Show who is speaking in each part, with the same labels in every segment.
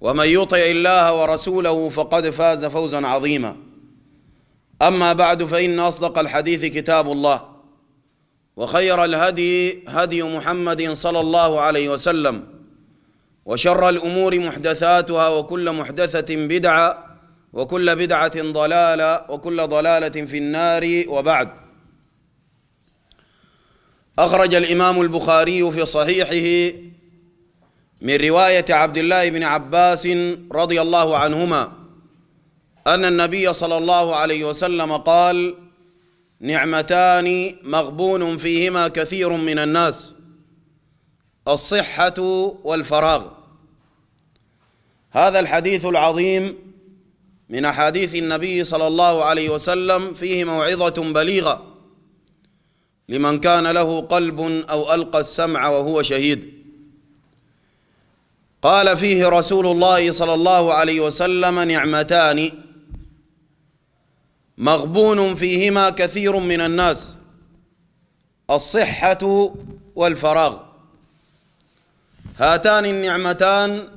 Speaker 1: ومن يطع الله ورسوله فقد فاز فوزا عظيما اما بعد فان اصدق الحديث كتاب الله وخير الهدي هدي محمد صلى الله عليه وسلم وشر الامور محدثاتها وكل محدثه بدعه وكل بدعه ضلاله وكل ضلاله في النار وبعد اخرج الامام البخاري في صحيحه من رواية عبد الله بن عباس رضي الله عنهما أن النبي صلى الله عليه وسلم قال نعمتان مغبون فيهما كثير من الناس الصحة والفراغ هذا الحديث العظيم من أحاديث النبي صلى الله عليه وسلم فيه موعظة بليغة لمن كان له قلب أو ألقى السمع وهو شهيد قال فيه رسول الله صلى الله عليه وسلم نعمتان مغبون فيهما كثير من الناس الصحة والفراغ هاتان النعمتان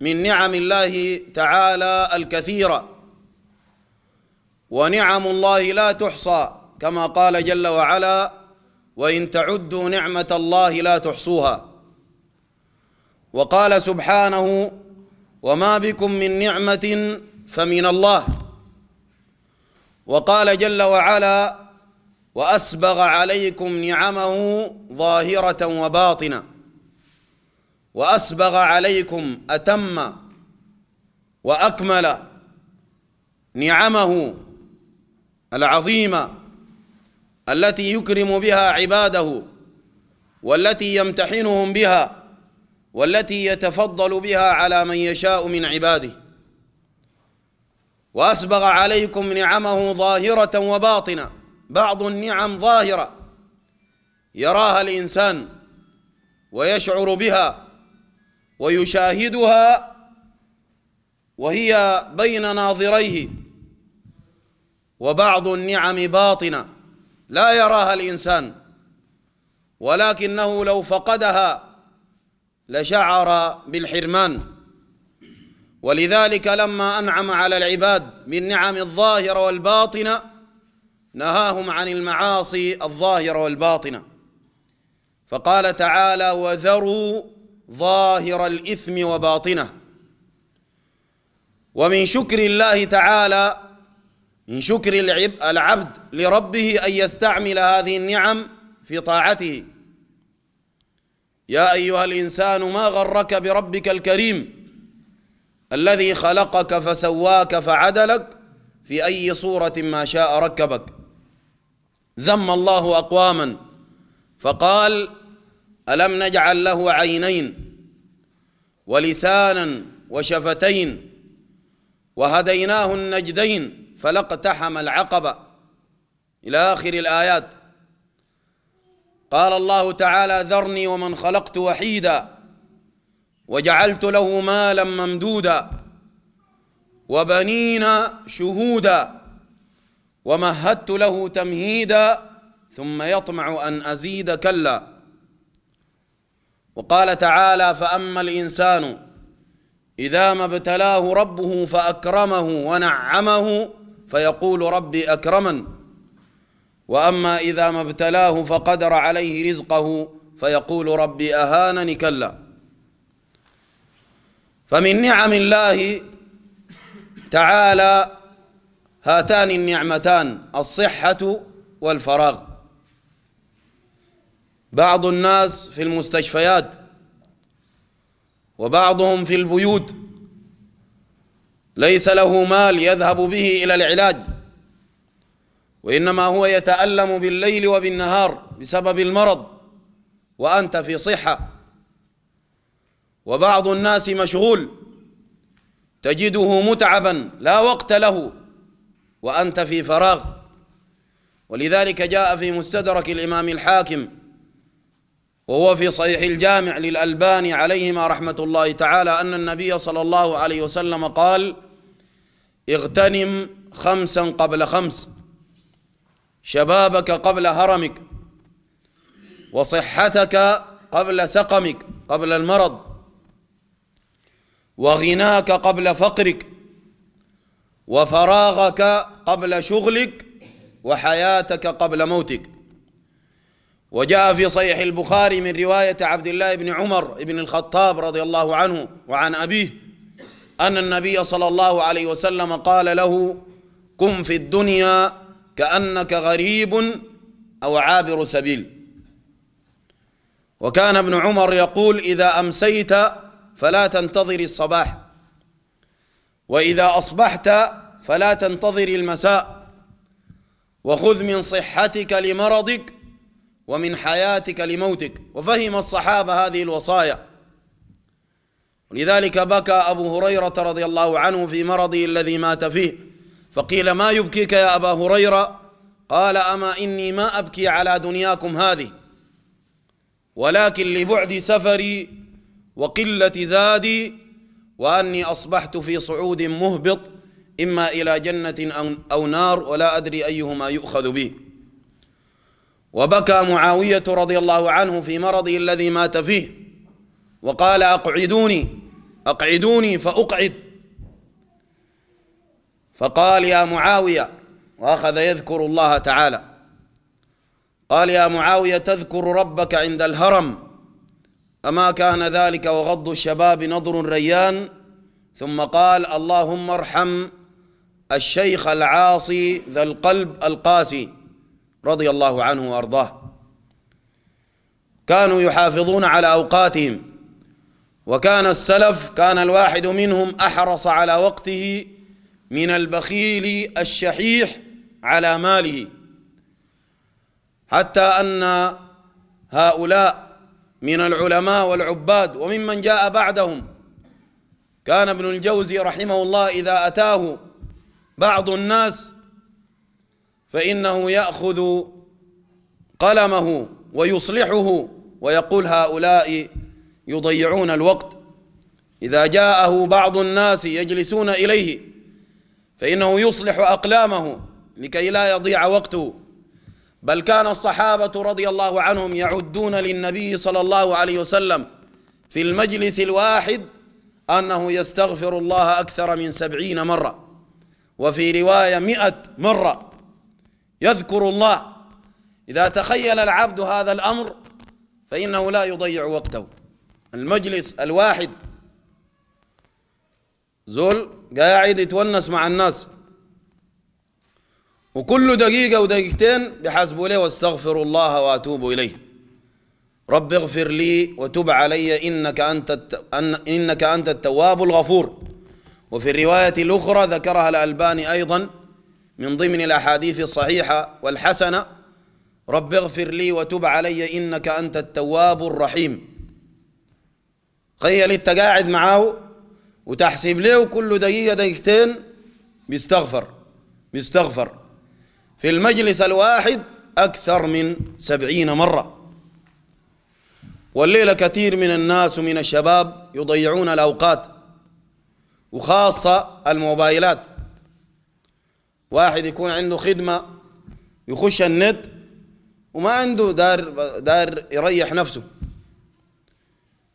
Speaker 1: من نعم الله تعالى الكثيرة ونعم الله لا تحصى كما قال جل وعلا وإن تعدوا نعمة الله لا تحصوها وقال سبحانه وما بكم من نعمة فمن الله وقال جل وعلا وأسبغ عليكم نعمه ظاهرة وباطنة وأسبغ عليكم أتم وأكمل نعمه العظيمة التي يكرم بها عباده والتي يمتحنهم بها والتي يتفضل بها على من يشاء من عباده واسبغ عليكم نعمه ظاهره وباطنه بعض النعم ظاهره يراها الانسان ويشعر بها ويشاهدها وهي بين ناظريه وبعض النعم باطنه لا يراها الانسان ولكنه لو فقدها لشعر بالحرمان ولذلك لما أنعم على العباد من نعم الظاهرة والباطنة نهاهم عن المعاصي الظاهرة والباطنة فقال تعالى وذروا ظاهر الإثم وباطنه ومن شكر الله تعالى من شكر العبد لربه أن يستعمل هذه النعم في طاعته يا أيها الإنسان ما غرك بربك الكريم الذي خلقك فسواك فعدلك في أي صورة ما شاء ركبك ذم الله أقواما فقال ألم نجعل له عينين ولسانا وشفتين وهديناه النجدين فلقتحم العقبة إلى آخر الآيات قال الله تعالى ذرني ومن خلقت وحيدا وجعلت له مالا ممدودا وبنينا شهودا ومهدت له تمهيدا ثم يطمع ان ازيد كلا وقال تعالى فاما الانسان اذا ما ابتلاه ربه فاكرمه ونعمه فيقول ربي اكرمن واما اذا ما ابتلاه فقدر عليه رزقه فيقول ربي اهانني كلا فمن نعم الله تعالى هاتان النعمتان الصحه والفراغ بعض الناس في المستشفيات وبعضهم في البيوت ليس له مال يذهب به الى العلاج وإنما هو يتألم بالليل وبالنهار بسبب المرض وأنت في صحة وبعض الناس مشغول تجده متعبا لا وقت له وأنت في فراغ ولذلك جاء في مستدرك الإمام الحاكم وهو في صحيح الجامع للألباني عليهما رحمة الله تعالى أن النبي صلى الله عليه وسلم قال اغتنم خمسا قبل خمس شبابك قبل هرمك وصحتك قبل سقمك قبل المرض وغناك قبل فقرك وفراغك قبل شغلك وحياتك قبل موتك وجاء في صحيح البخاري من رواية عبد الله بن عمر بن الخطاب رضي الله عنه وعن أبيه أن النبي صلى الله عليه وسلم قال له كن في الدنيا كأنك غريب أو عابر سبيل وكان ابن عمر يقول إذا أمسيت فلا تنتظر الصباح وإذا أصبحت فلا تنتظر المساء وخذ من صحتك لمرضك ومن حياتك لموتك وفهم الصحابة هذه الوصايا لذلك بكى أبو هريرة رضي الله عنه في مرضه الذي مات فيه فقيل ما يبكيك يا أبا هريرة قال أما إني ما أبكي على دنياكم هذه ولكن لبعد سفري وقلة زادي وأني أصبحت في صعود مهبط إما إلى جنة أو نار ولا أدري أيهما يؤخذ بي وبكى معاوية رضي الله عنه في مرضه الذي مات فيه وقال أقعدوني أقعدوني فأقعد فقال يا معاوية وأخذ يذكر الله تعالى قال يا معاوية تذكر ربك عند الهرم أما كان ذلك وغض الشباب نظر ريان ثم قال اللهم ارحم الشيخ العاصي ذا القلب القاسي رضي الله عنه وأرضاه كانوا يحافظون على أوقاتهم وكان السلف كان الواحد منهم أحرص على وقته من البخيل الشحيح على ماله حتى أن هؤلاء من العلماء والعباد وممن جاء بعدهم كان ابن الجوزي رحمه الله إذا أتاه بعض الناس فإنه يأخذ قلمه ويصلحه ويقول هؤلاء يضيعون الوقت إذا جاءه بعض الناس يجلسون إليه فإنه يصلح أقلامه لكي لا يضيع وقته بل كان الصحابة رضي الله عنهم يعدون للنبي صلى الله عليه وسلم في المجلس الواحد أنه يستغفر الله أكثر من سبعين مرة وفي رواية مئة مرة يذكر الله إذا تخيل العبد هذا الأمر فإنه لا يضيع وقته المجلس الواحد زول قاعد يتونس مع الناس وكل دقيقة ودقيقتين بحاسبوا له واستغفر الله واتوب إليه رب اغفر لي وتب علي إنك أنت الت... أن... إنك أنت التواب الغفور وفي الرواية الأخرى ذكرها الألباني أيضا من ضمن الأحاديث الصحيحة والحسنة رب اغفر لي وتب علي إنك أنت التواب الرحيم خيل أنت قاعد معاه وتحسب له كل دقيقة دقيقتين بيستغفر بيستغفر في المجلس الواحد أكثر من سبعين مرة والليلة كثير من الناس ومن الشباب يضيعون الأوقات وخاصة الموبايلات واحد يكون عنده خدمة يخش النت وما عنده دار دار يريح نفسه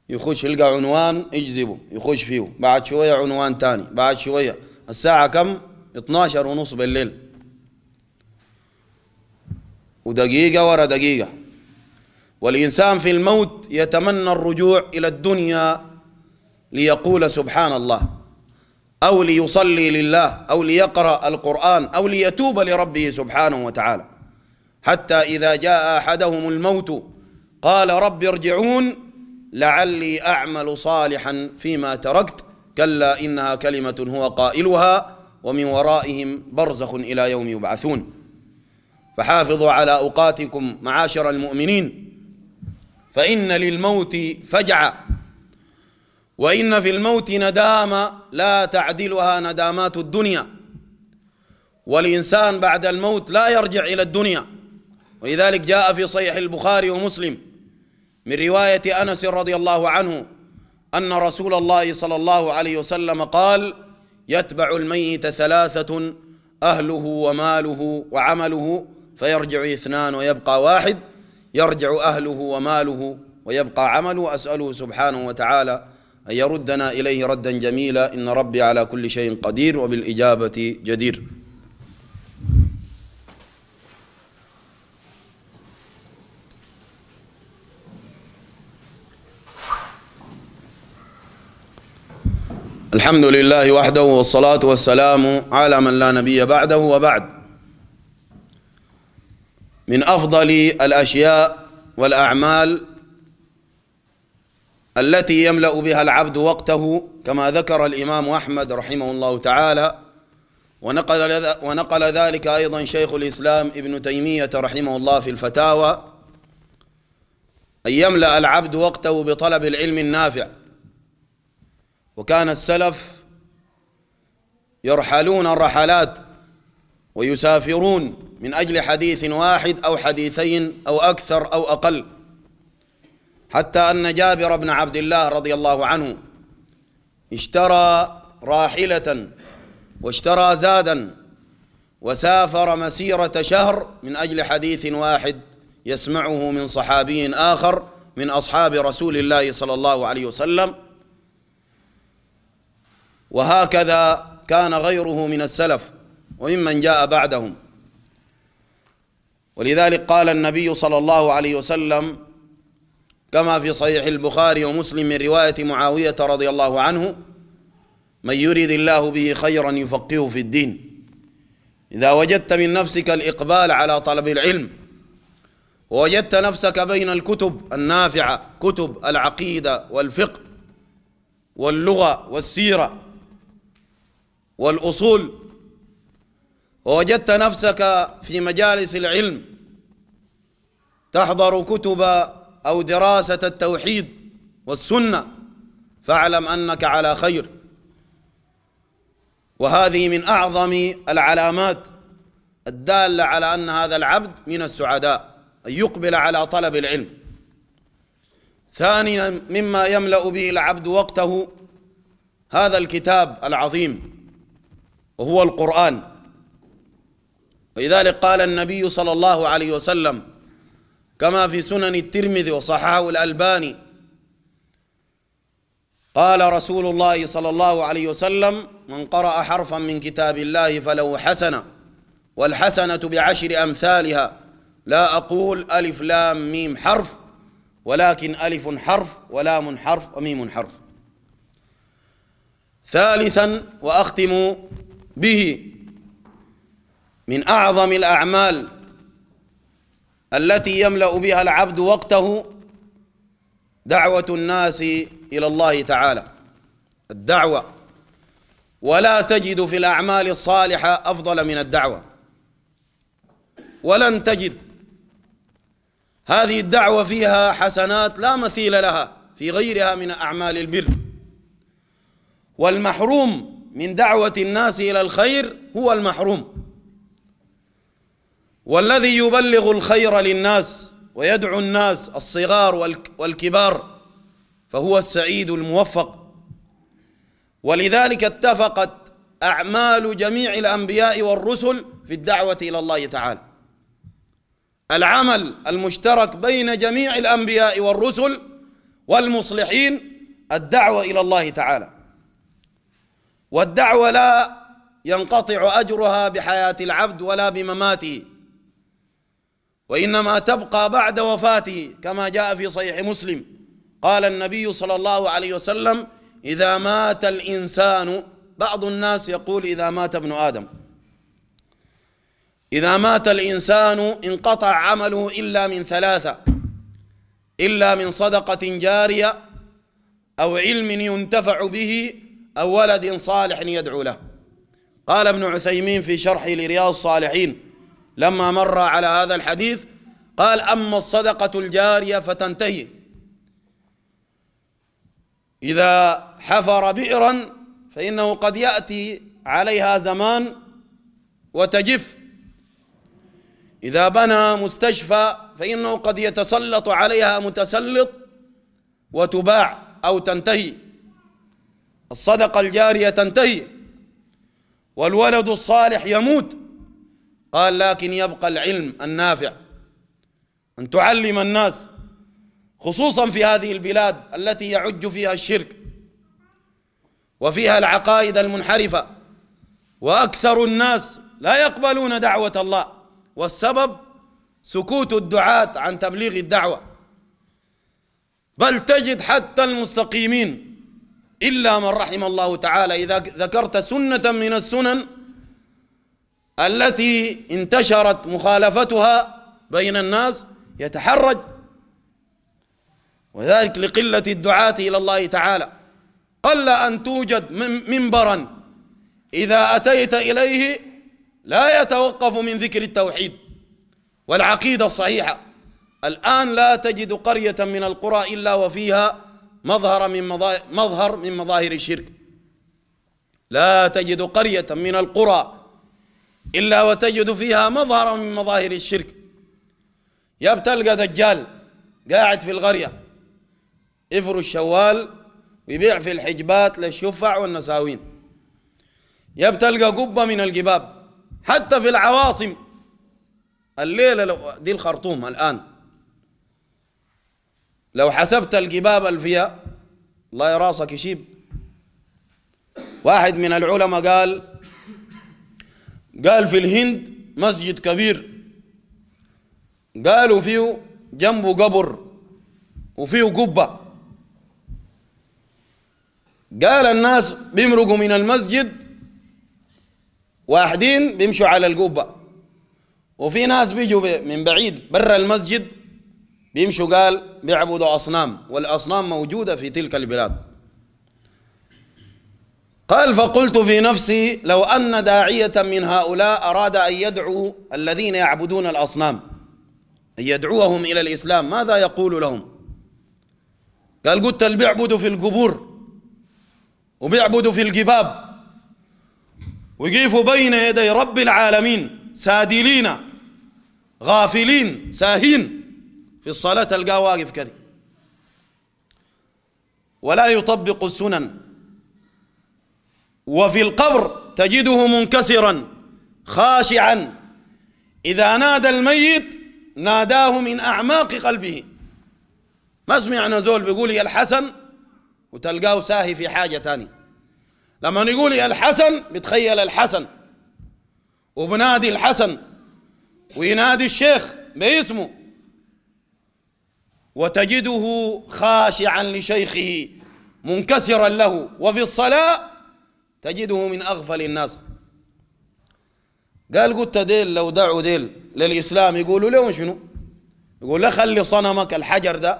Speaker 1: يخش يلقى عنوان يجذبه يخش فيه بعد شوية عنوان تاني بعد شوية الساعة كم 12 ونص بالليل ودقيقة ورا دقيقة والإنسان في الموت يتمنى الرجوع إلى الدنيا ليقول سبحان الله أو ليصلي لله أو ليقرأ القرآن أو ليتوب لربه سبحانه وتعالى حتى إذا جاء أحدهم الموت قال رب ارجعون لعلي أعمل صالحا فيما تركت كلا إنها كلمة هو قائلها ومن ورائهم برزخ إلى يوم يبعثون فحافظوا على أوقاتكم معاشر المؤمنين فإن للموت فجعة وإن في الموت ندامة لا تعدلها ندامات الدنيا والإنسان بعد الموت لا يرجع إلى الدنيا ولذلك جاء في صحيح البخاري ومسلم من رواية أنس رضي الله عنه أن رسول الله صلى الله عليه وسلم قال يتبع الميت ثلاثة أهله وماله وعمله فيرجع اثنان ويبقى واحد يرجع أهله وماله ويبقى عمله أسأله سبحانه وتعالى أن يردنا إليه ردا جميلا إن ربي على كل شيء قدير وبالإجابة جدير الحمد لله وحده والصلاة والسلام على من لا نبي بعده وبعد من أفضل الأشياء والأعمال التي يملأ بها العبد وقته كما ذكر الإمام أحمد رحمه الله تعالى ونقل, ذلك أيضا شيخ الإسلام ابن تيمية رحمه الله في الفتاوى أن يملأ العبد وقته بطلب العلم النافع وكان السلف يرحلون الرحلات ويسافرون من أجل حديث واحد أو حديثين أو أكثر أو أقل حتى أن جابر بن عبد الله رضي الله عنه اشترى راحلة واشترى زادا وسافر مسيرة شهر من أجل حديث واحد يسمعه من صحابي آخر من أصحاب رسول الله صلى الله عليه وسلم وهكذا كان غيره من السلف وممن جاء بعدهم ولذلك قال النبي صلى الله عليه وسلم كما في صحيح البخاري ومسلم من رواية معاوية رضي الله عنه من يريد الله به خيرا يفقهه في الدين إذا وجدت من نفسك الإقبال على طلب العلم ووجدت نفسك بين الكتب النافعة كتب العقيدة والفقه واللغة والسيرة والأصول ووجدت نفسك في مجالس العلم تحضر كتب أو دراسة التوحيد والسنة فاعلم أنك على خير وهذه من أعظم العلامات الدالة على أن هذا العبد من السعداء أن يقبل على طلب العلم ثانيا مما يملأ به العبد وقته هذا الكتاب العظيم وهو القرآن ولذلك قال النبي صلى الله عليه وسلم كما في سنن الترمذي وصححه الألباني قال رسول الله صلى الله عليه وسلم من قرأ حرفا من كتاب الله فله حسنة والحسنة بعشر أمثالها لا أقول ألف لام ميم حرف ولكن ألف حرف ولام حرف وميم حرف ثالثا وأختم به من أعظم الأعمال التي يملأ بها العبد وقته دعوة الناس إلى الله تعالى الدعوة ولا تجد في الأعمال الصالحة أفضل من الدعوة ولن تجد هذه الدعوة فيها حسنات لا مثيل لها في غيرها من أعمال البر والمحروم من دعوة الناس إلى الخير هو المحروم والذي يبلغ الخير للناس ويدعو الناس الصغار والكبار فهو السعيد الموفق ولذلك اتفقت أعمال جميع الأنبياء والرسل في الدعوة إلى الله تعالى العمل المشترك بين جميع الأنبياء والرسل والمصلحين الدعوة إلى الله تعالى والدعوة لا ينقطع أجرها بحياة العبد ولا بمماته وإنما تبقى بعد وفاته كما جاء في صحيح مسلم قال النبي صلى الله عليه وسلم إذا مات الإنسان بعض الناس يقول إذا مات ابن آدم إذا مات الإنسان انقطع عمله إلا من ثلاثة إلا من صدقة جارية أو علم ينتفع به أو ولد صالح يدعو له قال ابن عثيمين في شرحه لرياض الصالحين لما مر على هذا الحديث قال أما الصدقة الجارية فتنتهي إذا حفر بئرا فإنه قد يأتي عليها زمان وتجف إذا بنى مستشفى فإنه قد يتسلط عليها متسلط وتباع أو تنتهي الصدقة الجارية تنتهي والولد الصالح يموت قال لكن يبقى العلم النافع أن تعلم الناس خصوصا في هذه البلاد التي يعج فيها الشرك وفيها العقائد المنحرفة وأكثر الناس لا يقبلون دعوة الله والسبب سكوت الدعاة عن تبليغ الدعوة بل تجد حتى المستقيمين إلا من رحم الله تعالى إذا ذكرت سنة من السنن التي انتشرت مخالفتها بين الناس يتحرج وذلك لقلة الدعاة إلى الله تعالى قل أن توجد منبرا إذا أتيت إليه لا يتوقف من ذكر التوحيد والعقيدة الصحيحة الآن لا تجد قرية من القرى إلا وفيها مظهر من مظاهر, مظهر من مظاهر الشرك لا تجد قرية من القرى إلا وتجد فيها مظهرا من مظاهر الشرك يا بتلقى دجال قاعد في القرية يفرش الشوال ويبيع في الحجبات للشفع والنساوين يا بتلقى قبة من الجباب حتى في العواصم الليلة دي الخرطوم الآن لو حسبت القباب الفيا الله راسك يشيب واحد من العلماء قال قال في الهند مسجد كبير قالوا فيه جنبه قبر وفيه قبة قال الناس بيمرقوا من المسجد واحدين بيمشوا على القبة وفي ناس بيجوا من بعيد برا المسجد بيمشوا قال بيعبدوا أصنام والأصنام موجودة في تلك البلاد قال فقلت في نفسي لو أن داعية من هؤلاء أراد أن يدعو الذين يعبدون الأصنام أن يدعوهم إلى الإسلام ماذا يقول لهم قال قلت اللي بيعبدوا في القبور وبيعبدوا في الجباب ويقفوا بين يدي رب العالمين سادلين غافلين ساهين في الصلاة تلقاه واقف كذي ولا يطبق السنن وفي القبر تجده منكسرا خاشعا إذا نادى الميت ناداه من أعماق قلبه ما سمعنا زول بيقول يا الحسن وتلقاه ساهي في حاجة تاني لما يقول يا الحسن بتخيل الحسن وبنادي الحسن وينادي الشيخ باسمه وتجده خاشعا لشيخه منكسرا له وفي الصلاة تجده من أغفل الناس قال قلت ديل لو دعوا ديل للإسلام يقولوا لهم شنو يقول لا خلي صنمك الحجر ده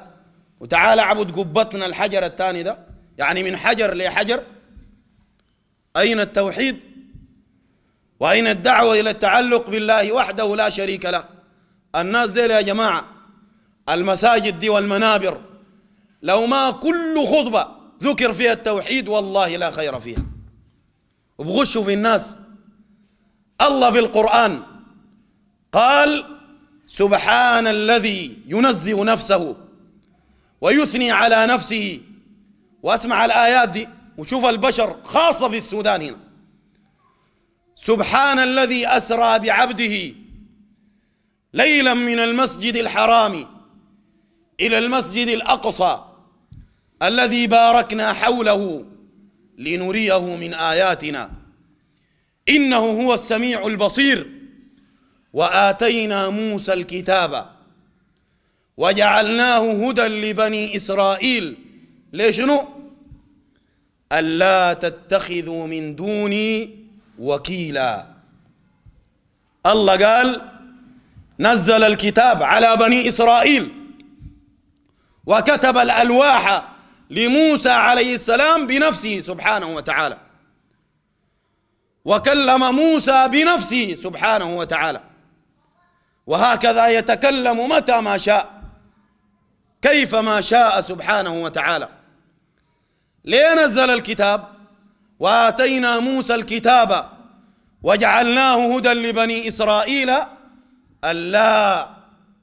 Speaker 1: وتعال اعبد قبتنا الحجر الثاني ده يعني من حجر لحجر أين التوحيد وأين الدعوة إلى التعلق بالله وحده لا شريك له الناس ديل يا جماعة المساجد دي والمنابر لو ما كل خطبة ذكر فيها التوحيد والله لا خير فيها وبغشوا في الناس الله في القرآن قال سبحان الذي ينزه نفسه ويثني على نفسه واسمع الآيات دي وشوف البشر خاصة في السودان هنا سبحان الذي أسرى بعبده ليلا من المسجد الحرام إلى المسجد الأقصى الذي باركنا حوله لنريه من آياتنا إنه هو السميع البصير وآتينا موسى الكتاب وجعلناه هدى لبني إسرائيل ليشنو ألا تتخذوا من دوني وكيلا الله قال نزل الكتاب على بني إسرائيل وكتب الألواح لموسى عليه السلام بنفسه سبحانه وتعالى وكلم موسى بنفسه سبحانه وتعالى وهكذا يتكلم متى ما شاء كيف ما شاء سبحانه وتعالى ليه نزل الكتاب وآتينا موسى الكتاب وجعلناه هدى لبني إسرائيل ألا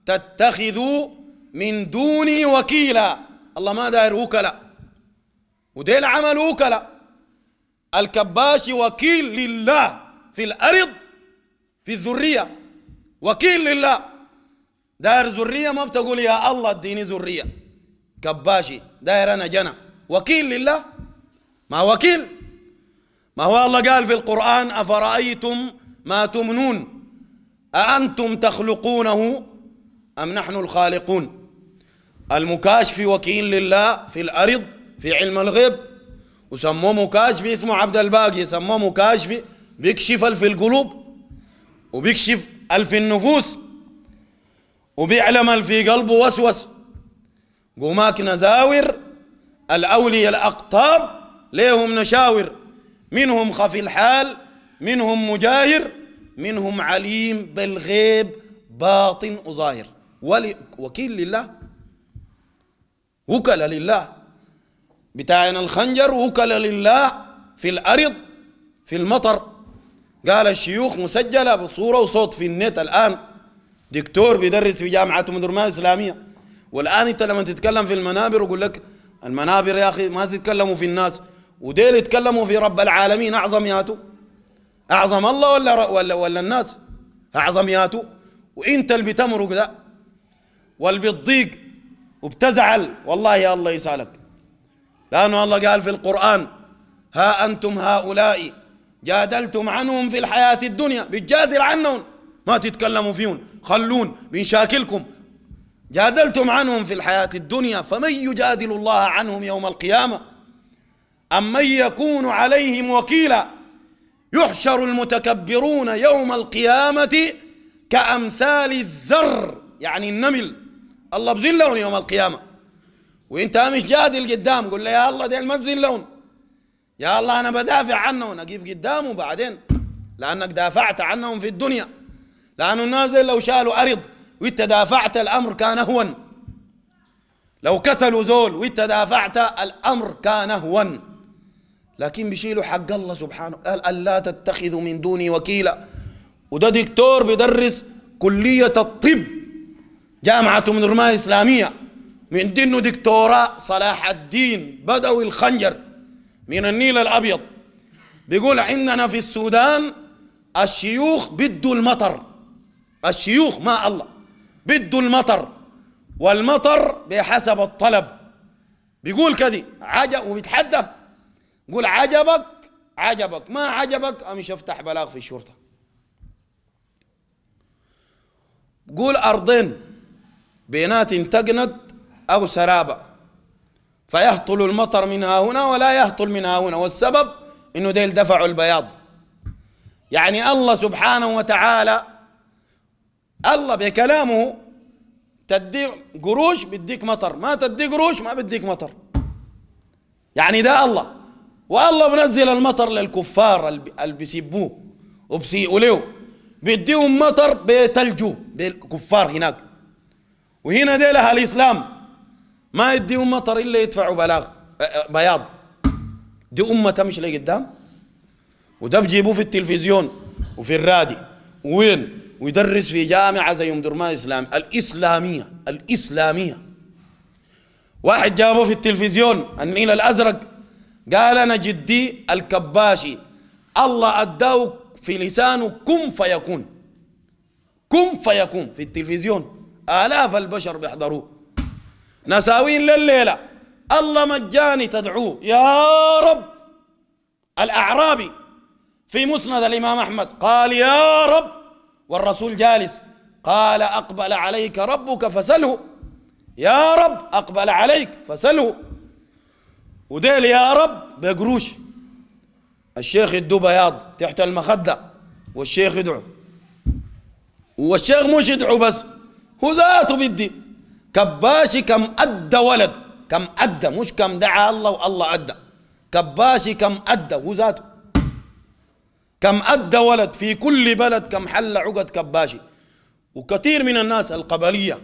Speaker 1: تتخذوا من دوني وكيلا الله ما داير وكلا وديل عمل وكلا الكباش وكيل لله في الأرض في الذرية وكيل لله داير ذرية ما بتقول يا الله اديني ذرية كباشي داير أنا جنى وكيل لله ما وكيل ما هو الله قال في القرآن أفرأيتم ما تمنون أأنتم تخلقونه أم نحن الخالقون المكاشفي وكيل لله في الأرض في علم الغيب وسموه مكاشفي اسمه عبد الباقي سموه مكاشفي بيكشف في القلوب وبيكشف في النفوس وبيعلم في قلبه وسوس قماك نزاور الأولي الأقطاب ليهم نشاور منهم خفي الحال منهم مجاهر منهم عليم بالغيب باطن وظاهر وكيل لله وكل لله بتاعنا الخنجر وكل لله في الأرض في المطر قال الشيوخ مسجلة بصورة وصوت في النت الآن دكتور بيدرس في جامعة مدرمان الإسلامية والآن أنت لما تتكلم في المنابر يقول لك المنابر يا أخي ما تتكلموا في الناس وديل يتكلموا في رب العالمين أعظم ياتو أعظم الله ولا, ولا, ولا الناس أعظم ياتو وإنت اللي بتمرق ده واللي بتضيق وبتزعل والله يا الله يسالك لأنه الله قال في القرآن ها أنتم هؤلاء جادلتم عنهم في الحياة الدنيا بتجادل عنهم ما تتكلموا فيهم خلون بنشاكلكم جادلتم عنهم في الحياة الدنيا فمن يجادل الله عنهم يوم القيامة أم من يكون عليهم وكيلا يحشر المتكبرون يوم القيامة كأمثال الذر يعني النمل الله بذلهم يوم القيامة وانت مش جادل قدام قول له يا الله ديل ما تذلهم يا الله انا بدافع عنهم اقف قدامه بعدين لانك دافعت عنهم في الدنيا لانه الناس لو شالوا ارض وانت دافعت الامر كان هون لو قتلوا زول وانت دافعت الامر كان هون لكن بيشيلوا حق الله سبحانه قال الا تتخذوا من دوني وكيلا وده دكتور بيدرس كليه الطب جامعة من رماية إسلامية من دينه دكتوراه صلاح الدين بدوي الخنجر من النيل الأبيض بيقول عندنا في السودان الشيوخ بدوا المطر الشيوخ ما الله بدوا المطر والمطر بحسب الطلب بيقول كذي عجب وبيتحدى يقول عجبك عجبك ما عجبك امشي افتح بلاغ في الشرطه قول ارضين بينات تقند أو سرابة فيهطل المطر من ها هنا ولا يهطل من ها هنا والسبب إنه ديل دفعوا البياض يعني الله سبحانه وتعالى الله بكلامه تدي قروش بديك مطر ما تدي قروش ما بديك مطر يعني ده الله والله بنزل المطر للكفار اللي بيسبوه وبسيئوا له بيديهم مطر بيتلجوا بالكفار هناك وهنا ديل أهل الإسلام ما يديهم مطر إلا يدفعوا بلاغ بياض دي أمة تمشي لقدام وده بجيبوه في التلفزيون وفي الرادي وين ويدرس في جامعة زي أم درمان إسلام الإسلامية الإسلامية واحد جابوه في التلفزيون النيل الأزرق قال أنا جدي الكباشي الله أداه في لسانه كن فيكون كن فيكون في التلفزيون آلاف البشر بيحضروا نساوين لليلة الله مجاني تدعوه يا رب الأعرابي في مسند الإمام أحمد قال يا رب والرسول جالس قال أقبل عليك ربك فسله يا رب أقبل عليك فسله وديل يا رب بقروش الشيخ يدو بياض تحت المخدة والشيخ يدعو والشيخ مش يدعو بس هو ذاته بدي كباشي كم أدى ولد كم أدى مش كم دعا الله والله أدى كباشي كم أدى هو ذاته كم أدى ولد في كل بلد كم حل عقد كباشي وكثير من الناس القبلية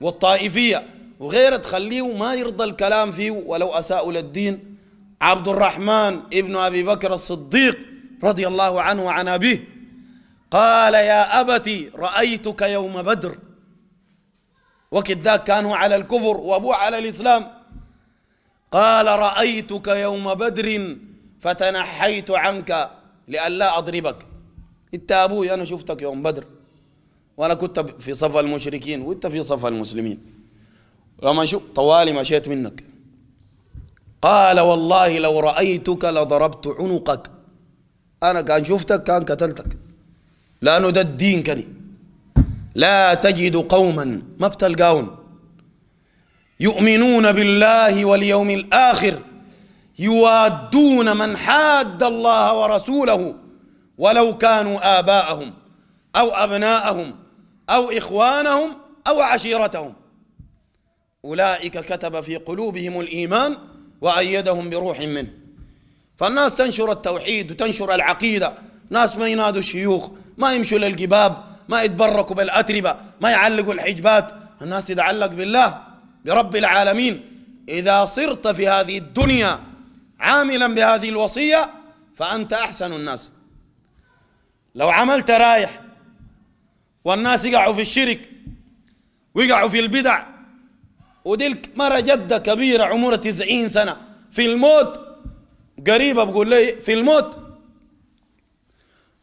Speaker 1: والطائفية وغيرها تخليه ما يرضى الكلام فيه ولو أساء للدين عبد الرحمن ابن أبي بكر الصديق رضي الله عنه وعن أبيه قال يا أبتي رأيتك يوم بدر وقت ذاك كانوا على الكفر وابوه على الإسلام قال رأيتك يوم بدر فتنحيت عنك لئلا أضربك انت أبوي أنا شفتك يوم بدر وأنا كنت في صف المشركين وانت في صف المسلمين لما شو طوالي مشيت منك قال والله لو رأيتك لضربت عنقك أنا كان شفتك كان قتلتك لأنه ده الدين كده لا تجد قوما ما بتلقاون يؤمنون بالله واليوم الآخر يوادون من حاد الله ورسوله ولو كانوا آباءهم أو أبناءهم أو إخوانهم أو عشيرتهم أولئك كتب في قلوبهم الإيمان وأيدهم بروح منه فالناس تنشر التوحيد وتنشر العقيدة ناس ما ينادوا الشيوخ ما يمشوا للجباب ما يتبركوا بالأتربة ما يعلقوا الحجبات الناس تتعلق بالله برب العالمين إذا صرت في هذه الدنيا عاملا بهذه الوصية فأنت أحسن الناس لو عملت رايح والناس يقعوا في الشرك ويقعوا في البدع ودي مرة جدة كبيرة عمرها 90 سنة في الموت قريبة بقول لي في الموت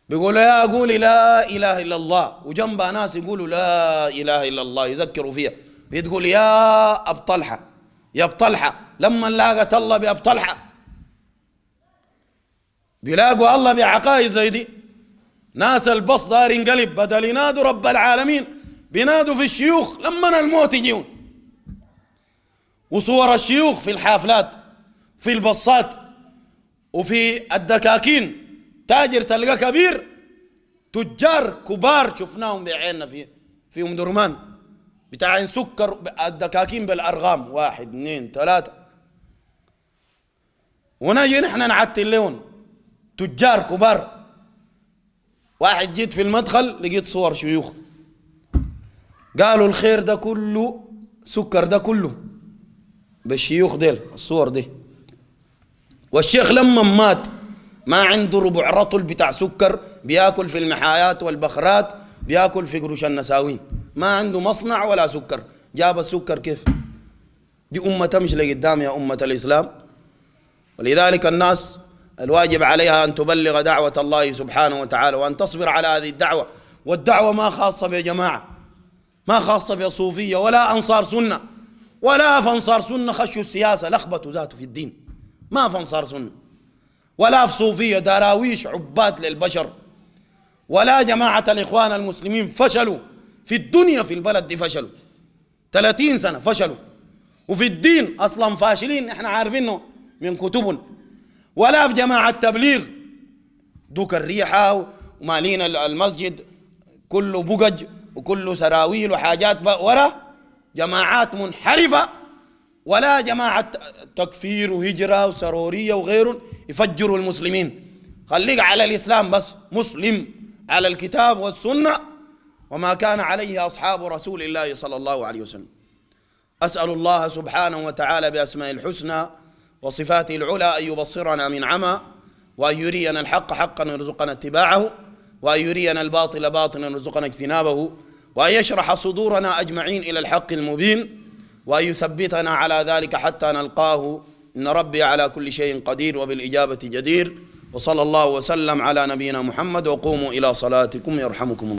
Speaker 1: بيقولوا يا أقول لا إله إلا الله وجنبها ناس يقولوا لا إله إلا الله يذكروا فيها هي تقول يا أب طلحة يا أب طلحة لما لاقت الله بأب طلحة بيلاقوا الله بعقائد زي دي ناس البص دار ينقلب بدل ينادوا رب العالمين بينادوا في الشيوخ لما الموت يجيون وصور الشيوخ في الحافلات في البصات وفي الدكاكين تاجر تلقى كبير تجار كبار شفناهم بعيننا في في ام درمان بتاعين سكر الدكاكين بالارقام واحد اثنين ثلاثه ونجي نحن نعتل لهم تجار كبار واحد جيت في المدخل لقيت صور شيوخ قالوا الخير ده كله سكر ده كله بالشيوخ ديل الصور دي والشيخ لما مات ما عنده ربع رطل بتاع سكر بياكل في المحايات والبخرات بياكل في قروش النساوين ما عنده مصنع ولا سكر جاب السكر كيف دي أمة تمشي لقدام يا أمة الإسلام ولذلك الناس الواجب عليها أن تبلغ دعوة الله سبحانه وتعالى وأن تصبر على هذه الدعوة والدعوة ما خاصة بجماعة ما خاصة بصوفية ولا أنصار سنة ولا فانصار سنة خشوا السياسة لخبطوا ذاته في الدين ما فانصار سنه ولا في صوفية دراويش عباد للبشر ولا جماعة الإخوان المسلمين فشلوا في الدنيا في البلد دي فشلوا 30 سنة فشلوا وفي الدين أصلا فاشلين نحن عارفينه من كتب ولا في جماعة تبليغ دوك الريحة ومالين المسجد كله بقج وكله سراويل وحاجات ورا جماعات منحرفة ولا جماعة تكفير وهجرة وسرورية وغيرهم يفجروا المسلمين خليك على الإسلام بس مسلم على الكتاب والسنة وما كان عليه أصحاب رسول الله صلى الله عليه وسلم أسأل الله سبحانه وتعالى بأسماء الحسنى وصفاته العلى أن يبصرنا من عمى وأن يرينا الحق حقا ويرزقنا اتباعه وأن يرينا الباطل باطلا ويرزقنا اجتنابه وأن يشرح صدورنا أجمعين إلى الحق المبين وأن يثبتنا على ذلك حتى نلقاه إن ربي على كل شيء قدير وبالإجابة جدير وصلى الله وسلم على نبينا محمد وقوموا إلى صلاتكم يرحمكم الله